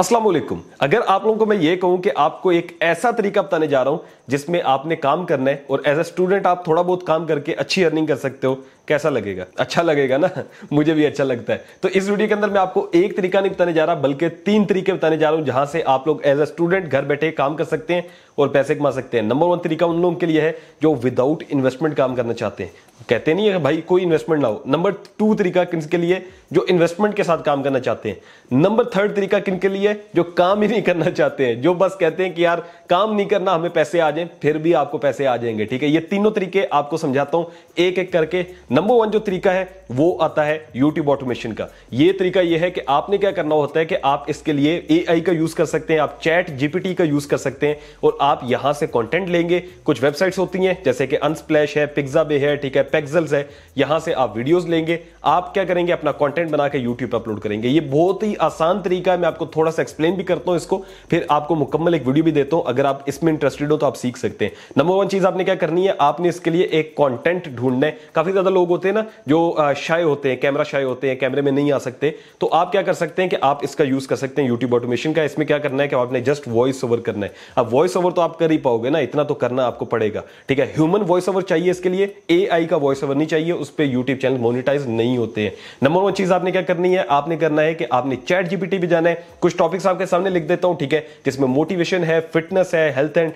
अस्सलाम वालेकुम अगर आप लोगों को मैं ये कहूं कि आपको एक ऐसा तरीका बताने जा रहा हूं जिसमें आपने काम करना है और एज ए स्टूडेंट आप थोड़ा बहुत काम करके अच्छी अर्निंग कर सकते हो कैसा लगेगा अच्छा लगेगा ना मुझे भी अच्छा लगता है तो इस वीडियो के अंदर मैं आपको एक तरीका नहीं बताने जा रहा बल्कि तीन तरीके बताने जा रहा हूं जहां से आप लोग एज अ स्टूडेंट घर बैठे काम कर सकते हैं और पैसे कमा सकते हैं नंबर वन तरीका उन लोगों के लिए है जो विदाउट इन्वेस्टमेंट काम करना चाहते हैं कहते नहीं है भाई कोई इन्वेस्टमेंट ना हो नंबर टू तरीका किनके लिए जो इन्वेस्टमेंट के साथ काम करना चाहते हैं नंबर थर्ड तरीका किनके लिए जो काम ही नहीं करना चाहते हैं जो बस कहते हैं कि यार काम नहीं करना हमें पैसे आ जाए फिर भी आपको पैसे आ जाएंगे ठीक है ये तीनों तरीके आपको समझाता हूं एक एक करके नंबर वन जो तरीका है वो आता है यूट्यूब ऑटोमेशन का ये तरीका ये है कि आपने क्या करना होता है कि आप इसके लिए ए का यूज कर सकते हैं आप चैट जीपीटी का यूज कर सकते हैं और आप यहां से कॉन्टेंट लेंगे कुछ वेबसाइट्स होती हैं जैसे कि अनस्प्लैश है बे है ठीक है पेक्सल्स है यहां से आप वीडियोज लेंगे आप क्या करेंगे अपना कॉन्टेंट बनाकर यूट्यूब पर अपलोड करेंगे ये बहुत ही आसान तरीका है मैं आपको थोड़ा सा एक्सप्लेन भी करता हूं इसको फिर आपको मुकम्मल एक वीडियो भी देता हूं अगर आप इसमें इंटरेस्टेड हो तो आप सीख सकते हैं नंबर वन चीज आपने क्या करनी है आपने इसके लिए एक कॉन्टेंट ढूंढना है काफी ज्यादा लोग लोग होते हैं ना जो शाये होते हैं कैमरा शाये होते हैं कैमरे में नहीं आ सकते तो आप क्या कर सकते हैं कि आप इसका यूज कर सकते हैं यूट्यूब ऑटोमेशन का इसमें क्या करना है कि आपने जस्ट वॉइस ओवर करना है अब वॉइस ओवर तो आप कर ही पाओगे ना इतना तो करना आपको पड़ेगा ठीक है ह्यूमन वॉइस ओवर चाहिए इसके लिए ए का वॉइस ओवर नहीं चाहिए उस पर यूट्यूब चैनल मोनिटाइज नहीं होते हैं नंबर वन चीज आपने क्या करनी है आपने करना है कि आपने चैट जीपीटी भी जाना है कुछ टॉपिक्स आपके सामने लिख देता हूं ठीक है जिसमें मोटिवेशन है फिटनेस है हेल्थ एंड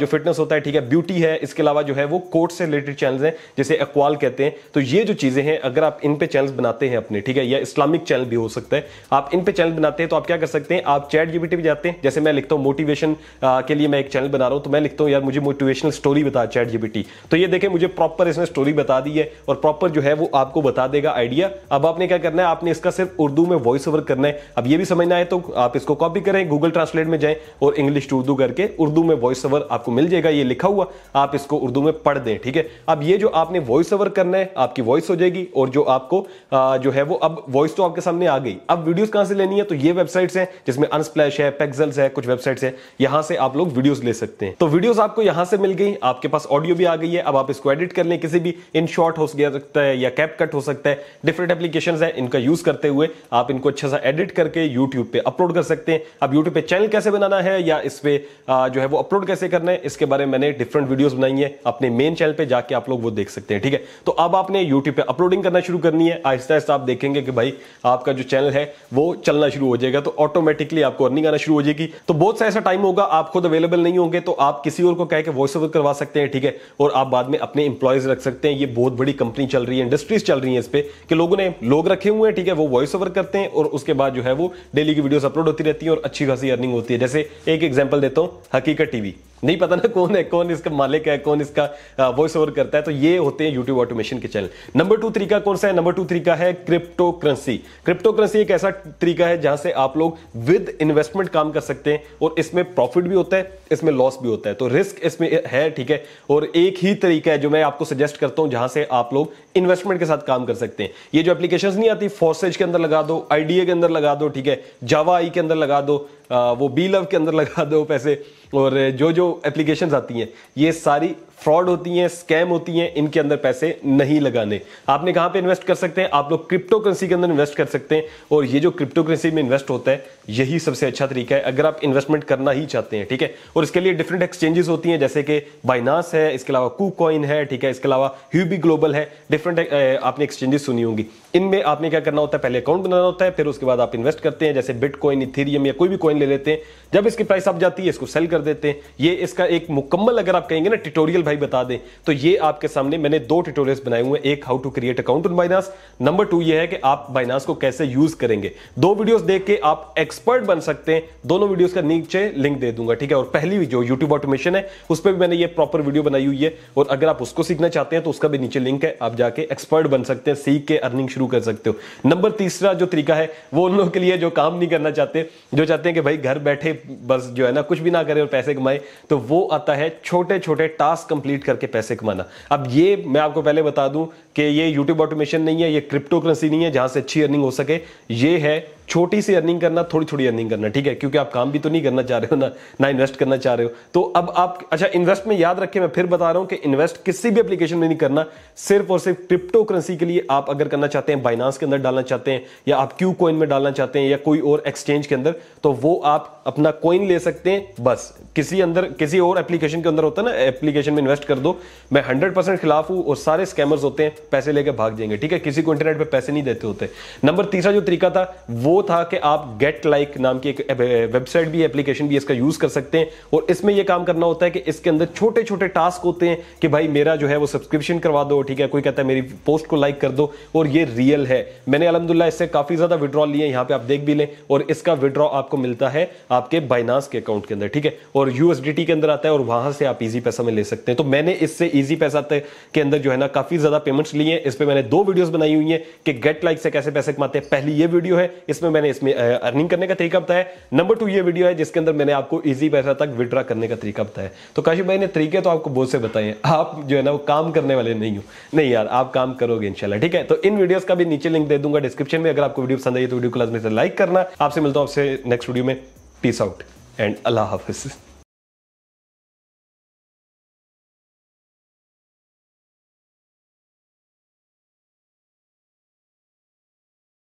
जो फिटनेस होता है ठीक है ब्यूटी है इसके अलावा जो है वो कोर्ट से रिलेटेड चैनल हैं जिसे अक्वाल कहते हैं तो ये जो चीज़ें हैं अगर आप इन पे चैनल बनाते हैं अपने ठीक है या इस्लामिक चैनल भी हो सकता है आप इन पे चैनल बनाते हैं तो आप क्या कर सकते हैं आप चैट जीबीटी भी जाते हैं जैसे मैं लिखता हूं मोटिवेशन के लिए मैं एक चैनल बना रहा हूं तो मैं लिखता हूं यार मुझे मोटिवेशनल स्टोरी बता चैट जीबीटी तो ये देखें मुझे प्रॉपर इसने स्टोरी बता दी है और प्रॉपर जो है वो आपको बता देगा आइडिया अब आपने क्या करना है आपने इसका सिर्फ उर्दू में वॉइस ओवर करना है अब ये भी समझना है तो आप इसको कॉपी करें गूगल ट्रांसलेट में जाएं और इंग्लिश टू उर्दू करके उर्दू में वॉइस ओवर आपको मिल जाएगा ये लिखा हुआ आप इसको उर्दू में पढ़ दें ठीक है अब ये जो आपने वॉइस ओवर करना है आपकी वॉइस हो जाएगी और जो आपको आ, जो है वो अब वॉइस तो आपके सामने आ गई अब वीडियोस कहां से लेनी है तो ये वेबसाइट्स हैं जिसमें अनस्प्लैश है पेक्सल्स है कुछ वेबसाइट्स हैं यहां से आप लोग वीडियोस ले सकते हैं तो वीडियोस आपको यहां से मिल गई आपके पास ऑडियो भी आ गई है अब आप इसको एडिट कर लें किसी भी इन शॉर्ट हो सकता है या कैप कट हो सकता है डिफरेंट एप्लीकेशन है इनका यूज करते हुए आप इनको अच्छा सा एडिट करके यूट्यूब पर अपलोड कर सकते हैं अब यूट्यूब पर चैनल कैसे बनाना है या इस पर जो है वो अपलोड कैसे करना है इसके बारे में मैंने डिफरेंट वीडियोज बनाई है अपने मेन चैनल पर जाके आप लोग वो देख सकते हैं ठीक है तो अब आपने आपने YouTube पे अपलोडिंग करना शुरू करनी है आहिस्ता आहिस्ता आप देखेंगे कि भाई आपका जो चैनल है वो चलना शुरू हो जाएगा तो ऑटोमेटिकली आपको अर्निंग आना शुरू हो जाएगी तो बहुत सा ऐसा टाइम होगा आप खुद अवेलेबल नहीं होंगे तो आप किसी और को कह के वॉइस ओवर करवा सकते हैं ठीक है और आप बाद में अपने इंप्लॉयज रख सकते हैं ये बहुत बड़ी कंपनी चल रही है इंडस्ट्रीज चल रही है इस पर कि लोगों ने लोग रखे हुए हैं ठीक है वो वॉइस ओवर करते हैं और उसके बाद जो है वो डेली की वीडियोस अपलोड होती रहती है और अच्छी खासी अर्निंग होती है जैसे एक एग्जाम्पल देता हूँ हकीकत टीवी नहीं पता ना कौन है कौन इसका मालिक है कौन इसका वॉइस ओवर करता है तो ये होते हैं यूट्यूब ऑटोमेशन के चैनल चैनल नंबर टू तरीका कौन सा है नंबर टू तरीका है क्रिप्टो करेंसी क्रिप्टो करेंसी एक ऐसा तरीका है जहां से आप लोग विद इन्वेस्टमेंट काम कर सकते हैं और इसमें प्रॉफिट भी होता है इसमें लॉस भी होता है तो रिस्क इसमें है ठीक है और एक ही तरीका है जो मैं आपको सजेस्ट करता हूं जहां से आप लोग इन्वेस्टमेंट के साथ काम कर सकते हैं ये जो एप्लीकेशन नहीं आती फोर्सेज के अंदर लगा दो आईडीए के अंदर लगा दो ठीक है जावा आई के अंदर लगा दो आ, वो बी लव के अंदर लगा दो पैसे और जो जो एप्लीकेशन आती हैं ये सारी फ्रॉड होती हैं स्कैम होती हैं इनके अंदर पैसे नहीं लगाने आपने कहां पे इन्वेस्ट कर सकते हैं आप लोग क्रिप्टो करेंसी के अंदर इन्वेस्ट कर सकते हैं और ये जो क्रिप्टो करेंसी में इन्वेस्ट होता है यही सबसे अच्छा तरीका है अगर आप इन्वेस्टमेंट करना ही चाहते हैं ठीक है और और इसके लिए डिफरेंट एक्सचेंजेस होती हैं जैसे कि बाइनास है इसके अलावा कू कॉइन है ठीक है इसके अलावा ह्यूबी ग्लोबल है डिफरेंट आपने एक्सचेंजेस सुनी होंगी इनमें आपने क्या करना होता है पहले अकाउंट बनाना होता है फिर उसके बाद आप इन्वेस्ट करते हैं जैसे बिटकॉइन इथेरियम या कोई भी कॉइन ले लेते हैं जब इसकी प्राइस अप जाती है इसको सेल कर देते हैं ये इसका एक मुकम्मल अगर आप कहेंगे ना ट्यूटोरियल भाई बता दें तो ये आपके सामने मैंने दो ट्यूटोरियल्स बनाए हुए हैं एक how to create account on Binance number two ये है कि आप बाइनास को कैसे यूज करेंगे दो वीडियोस देख के आप एक्सपर्ट बन सकते हैं दोनों वीडियोस का नीचे लिंक दे दूंगा ठीक है और पहले पहली जो यूट्यूब ऑटोमेशन है उस पर भी मैंने ये प्रॉपर वीडियो बनाई हुई है और अगर आप उसको सीखना चाहते हैं तो उसका भी नीचे लिंक है आप जाके एक्सपर्ट बन सकते हैं सीख के अर्निंग शुरू कर सकते हो नंबर तीसरा जो तरीका है वो उन लोगों के लिए जो काम नहीं करना चाहते जो चाहते हैं कि भाई घर बैठे बस जो है ना कुछ भी ना करें और पैसे कमाए तो वो आता है छोटे छोटे टास्क कंप्लीट करके पैसे कमाना अब ये मैं आपको पहले बता दूं कि ये यूट्यूब ऑटोमेशन नहीं है ये क्रिप्टो करेंसी नहीं है जहां से अच्छी अर्निंग हो सके ये है छोटी सी अर्निंग करना थोड़ी थोड़ी अर्निंग करना ठीक है क्योंकि आप काम भी तो नहीं करना चाह रहे हो ना ना इन्वेस्ट करना चाह रहे हो तो अब आप अच्छा इन्वेस्ट में याद रखें मैं फिर बता रहा हूं कि इन्वेस्ट किसी भी एप्लीकेशन में नहीं करना सिर्फ और सिर्फ क्रिप्टो करेंसी के लिए आप अगर करना चाहते हैं बाइनांस के अंदर डालना चाहते हैं या आप क्यू कॉइन में डालना चाहते हैं या कोई और एक्सचेंज के अंदर तो वो आप अपना कोइन ले सकते हैं बस किसी अंदर किसी और एप्लीकेशन के अंदर होता है ना एप्लीकेशन में इन्वेस्ट कर दो मैं हंड्रेड परसेंट खिलाफ हूं और सारे स्कैमर्स होते हैं पैसे लेकर भाग जाएंगे ठीक है किसी को इंटरनेट पर पैसे नहीं देते होते नंबर तीसरा जो तरीका था वो वो था कि आप गेट लाइक like नाम की एक वेबसाइट भी एप्लीकेशन भी इसका यूज कर सकते हैं और इसमें यह काम करना होता है कि इसके अंदर छोटे छोटे टास्क होते हैं कि भाई मेरा जो है वो सब्सक्रिप्शन करवा दो ठीक है कोई कहता है मेरी पोस्ट को लाइक कर दो और ये रियल है मैंने अलहमदुल्ला इससे काफी ज्यादा विड्रॉ लिए यहाँ पे आप देख भी लें और इसका विड्रॉ आपको मिलता है आपके बाइनास के अकाउंट के अंदर ठीक है और यूएसडीटी के अंदर आता है और वहां से आप इजी पैसा में ले सकते हैं तो मैंने इससे इजी पैसा के अंदर जो है ना काफी ज्यादा पेमेंट्स लिए हैं इस पर मैंने दो वीडियोस बनाई हुई है कि गेट लाइक से कैसे पैसे कमाते हैं पहली ये वीडियो है इसमें जिसमें मैंने इसमें अर्निंग करने का तरीका बताया नंबर टू ये वीडियो है जिसके अंदर मैंने आपको इजी पैसा तक विड्रा करने का तरीका बताया तो काशिफ भाई ने तरीके तो आपको बहुत से बताए हैं आप जो है ना वो काम करने वाले नहीं हो नहीं यार आप काम करोगे इनशाला ठीक है तो इन वीडियोज का भी नीचे लिंक दे दूंगा डिस्क्रिप्शन में अगर आपको वीडियो पसंद आई तो वीडियो को लाजमी लाइक करना आपसे मिलता हूँ आपसे नेक्स्ट वीडियो में पीस आउट एंड अल्लाह हाफिज़